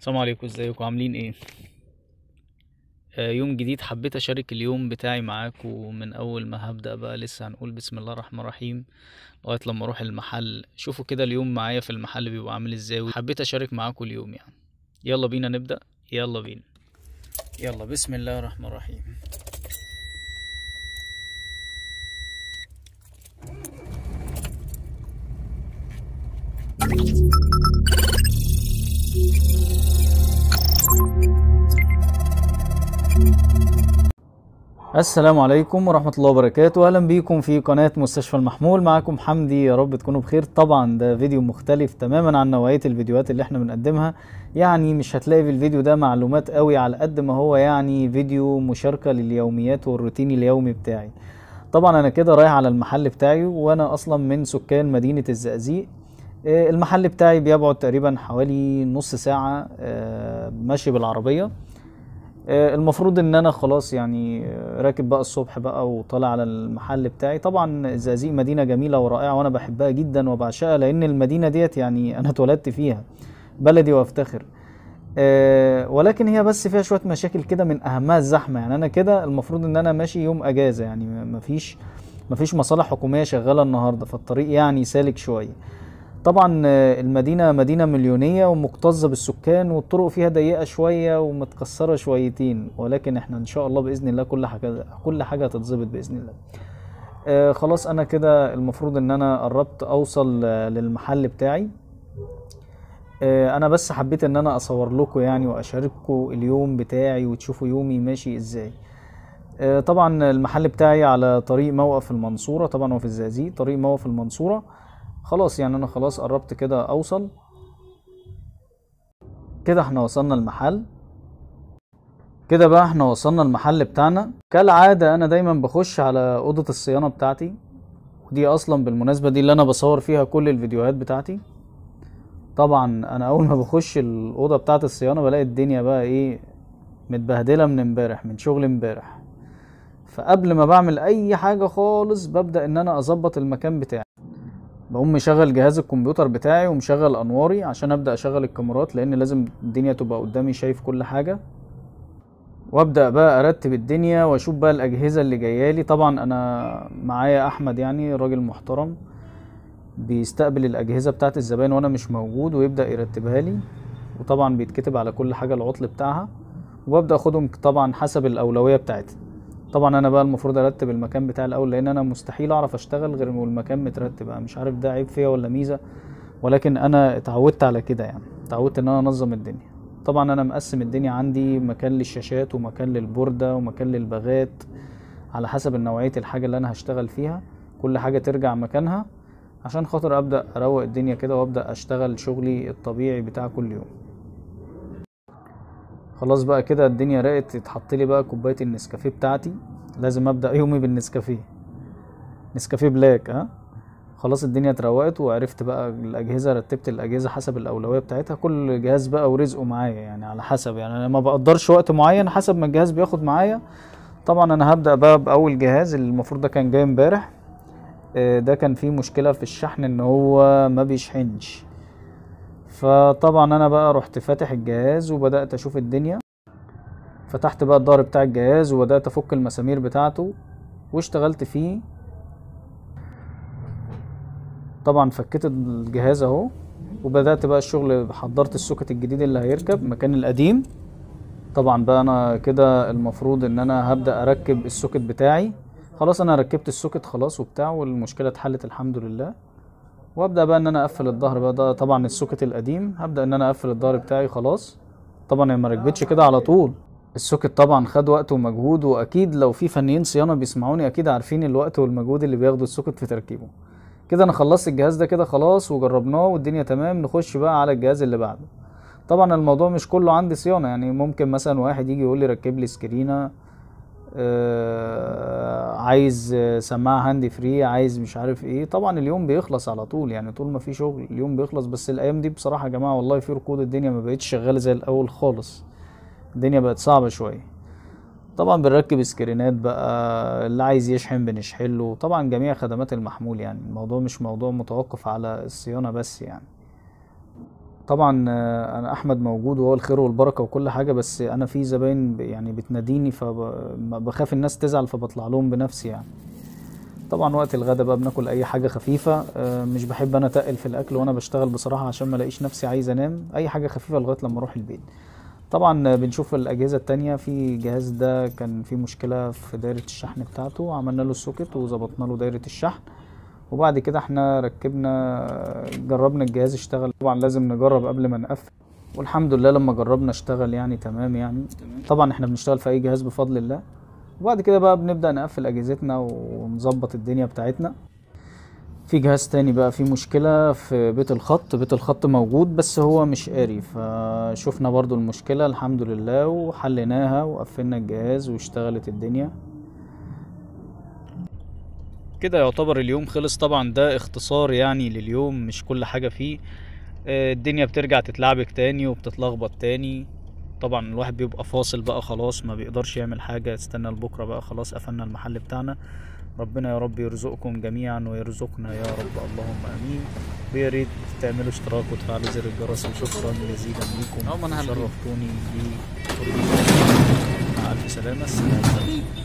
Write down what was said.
السلام عليكم ازيكم عاملين ايه آه يوم جديد حبيت اشارك اليوم بتاعي معاكم من اول ما هبدا بقى لسه هنقول بسم الله الرحمن الرحيم لغايه لما اروح المحل شوفوا كده اليوم معايا في المحل بيبقى عامل ازاي حبيت اشارك معاكم اليوم يعني يلا بينا نبدا يلا بينا يلا بسم الله الرحمن الرحيم Thank you. السلام عليكم ورحمة الله وبركاته أهلا بيكم في قناة مستشفى المحمول معاكم حمدي يا رب تكونوا بخير طبعا ده فيديو مختلف تماما عن نوعية الفيديوهات اللي احنا بنقدمها يعني مش هتلاقي في الفيديو ده معلومات قوي على قد ما هو يعني فيديو مشاركة لليوميات والروتين اليومي بتاعي طبعا انا كده رايح على المحل بتاعي وانا اصلا من سكان مدينة الزقازيق آه، المحل بتاعي بيبعد تقريبا حوالي نص ساعة آه، ماشي بالعربية آه، المفروض ان انا خلاص يعني راكب بقى الصبح بقى وطالع على المحل بتاعي طبعا الزقازيق مدينه جميله ورائعه وانا بحبها جدا وبعشقها لان المدينه ديت يعني انا اتولدت فيها بلدي وافتخر ولكن هي بس فيها شويه مشاكل كده من اهمها الزحمه يعني انا كده المفروض ان انا ماشي يوم اجازه يعني مفيش مفيش مصالح حكوميه شغاله النهارده فالطريق يعني سالك شويه طبعا آه، المدينة مدينة مليونية ومكتظة بالسكان والطرق فيها ضيقة شوية ومتكسرة شويتين ولكن احنا ان شاء الله بإذن الله كل حاجة كل حاجة هتتظبط بإذن الله آه خلاص انا كده المفروض ان انا قربت اوصل آه، للمحل بتاعي آه انا بس حبيت ان انا اصور لكم يعني واشارككم اليوم بتاعي وتشوفوا يومي ماشي ازاي آه طبعا المحل بتاعي على طريق موقف المنصورة طبعا هو في الزقازيق طريق موقف المنصورة خلاص يعني انا خلاص قربت كده اوصل كده احنا وصلنا المحل كده بقى احنا وصلنا المحل بتاعنا كالعادة انا دايما بخش على اوضة الصيانة بتاعتي ودي اصلا بالمناسبة دي اللي انا بصور فيها كل الفيديوهات بتاعتي طبعا انا اول ما بخش الاوضة بتاعت الصيانة بلاقي الدنيا بقى ايه متبهدلة من امبارح من شغل امبارح فقبل ما بعمل اي حاجة خالص ببدأ ان انا اظبط المكان بتاعي بقوم مشغل جهاز الكمبيوتر بتاعي ومشغل انواري عشان ابدا اشغل الكاميرات لان لازم الدنيا تبقى قدامي شايف كل حاجه وابدا بقى ارتب الدنيا واشوف بقى الاجهزه اللي جايه لي طبعا انا معايا احمد يعني راجل محترم بيستقبل الاجهزه بتاعه الزباين وانا مش موجود ويبدا يرتبها لي وطبعا بيتكتب على كل حاجه العطل بتاعها وابدا اخدهم طبعا حسب الاولويه بتاعتي طبعا انا بقى المفروض ارتب المكان بتاعي الاول لان انا مستحيل اعرف اشتغل غير والمكان مترتب انا مش عارف ده عيب فيا ولا ميزه ولكن انا اتعودت على كده يعني اتعودت ان انا انظم الدنيا طبعا انا مقسم الدنيا عندي مكان للشاشات ومكان للبورده ومكان للباغات على حسب نوعيه الحاجه اللي انا هشتغل فيها كل حاجه ترجع مكانها عشان خاطر ابدا اروق الدنيا كده وابدا اشتغل شغلي الطبيعي بتاع كل يوم خلاص بقى كده الدنيا رقت اتحط لي بقى كوبايه النسكافيه بتاعتي لازم ابدا يومي بالنسكافيه نسكافيه بلاك ها خلاص الدنيا اتروقت وعرفت بقى الاجهزه رتبت الاجهزه حسب الاولويه بتاعتها كل جهاز بقى ورزقه معايا يعني على حسب يعني انا ما بقدرش وقت معين حسب ما الجهاز بياخد معايا طبعا انا هبدا بقى باول جهاز اللي المفروض ده كان جاي امبارح آه، ده كان فيه مشكله في الشحن ان هو ما بيشحنش فطبعا انا بقى رحت فاتح الجهاز وبدات اشوف الدنيا فتحت بقى الضهر بتاع الجهاز وبدات افك المسامير بتاعته واشتغلت فيه طبعا فكيت الجهاز اهو وبدات بقى الشغل حضرت السوكت الجديد اللي هيركب مكان القديم طبعا بقى انا كده المفروض ان انا هبدا اركب السوكت بتاعي خلاص انا ركبت السوكت خلاص وبتاع والمشكله اتحلت الحمد لله وابدا بقى ان انا اقفل الظهر بقى ده طبعا السوكت القديم هبدا ان انا اقفل الظهر بتاعي خلاص طبعا هي ما ركبتش كده على طول السوكت طبعا خد وقت ومجهود واكيد لو في فنيين صيانه بيسمعوني اكيد عارفين الوقت والمجهود اللي بياخده السوكت في تركيبه كده انا خلصت الجهاز ده كده خلاص وجربناه والدنيا تمام نخش بقى على الجهاز اللي بعده طبعا الموضوع مش كله عندي صيانه يعني ممكن مثلا واحد يجي يقول لي ركب لي سكرينه آه، عايز آه، سماعه هاند فري عايز مش عارف ايه طبعا اليوم بيخلص على طول يعني طول ما في شغل اليوم بيخلص بس الايام دي بصراحه يا جماعه والله في ركود الدنيا ما بقتش شغاله زي الاول خالص الدنيا بقت صعبه شويه طبعا بنركب سكرينات بقى اللي عايز يشحن بنشحله طبعا جميع خدمات المحمول يعني الموضوع مش موضوع متوقف على الصيانه بس يعني طبعا آه، انا احمد موجود وهو الخير والبركه وكل حاجه بس انا في زباين يعني بتناديني فبخاف الناس تزعل فبطلع لهم بنفسي يعني طبعا وقت الغدا بقى بناكل اي حاجه خفيفه آه، مش بحب انا اتقل في الاكل وانا بشتغل بصراحه عشان ما الاقيش نفسي عايز انام اي حاجه خفيفه لغايه لما اروح البيت طبعا آه، بنشوف الاجهزه التانية في جهاز ده كان في مشكله في دايره الشحن بتاعته عملنا له سوكت وظبطنا له دايره الشحن وبعد كده احنا ركبنا جربنا الجهاز اشتغل طبعا لازم نجرب قبل ما نقفل والحمد لله لما جربنا اشتغل يعني تمام يعني طبعا احنا بنشتغل في اي جهاز بفضل الله وبعد كده بقى بنبدا نقفل اجهزتنا ونظبط الدنيا بتاعتنا في جهاز تاني بقى في مشكله في بيت الخط بيت الخط موجود بس هو مش قاري فشوفنا برضو المشكله الحمد لله وحليناها وقفلنا الجهاز واشتغلت الدنيا كده يعتبر اليوم خلص طبعا ده اختصار يعني لليوم مش كل حاجة فيه آه، الدنيا بترجع تتلعبك تاني وبتتلخبط تاني طبعا الواحد بيبقى فاصل بقى خلاص ما بيقدرش يعمل حاجة استنى لبكرة بقى خلاص قفلنا المحل بتاعنا ربنا يا رب يرزقكم جميعا ويرزقنا يا رب اللهم امين ويا ريت تعملوا اشتراك وتفعلوا زر الجرس وشكرا جزيلا ليكم شرفتوني بي مع الف سلامه السلام عليكم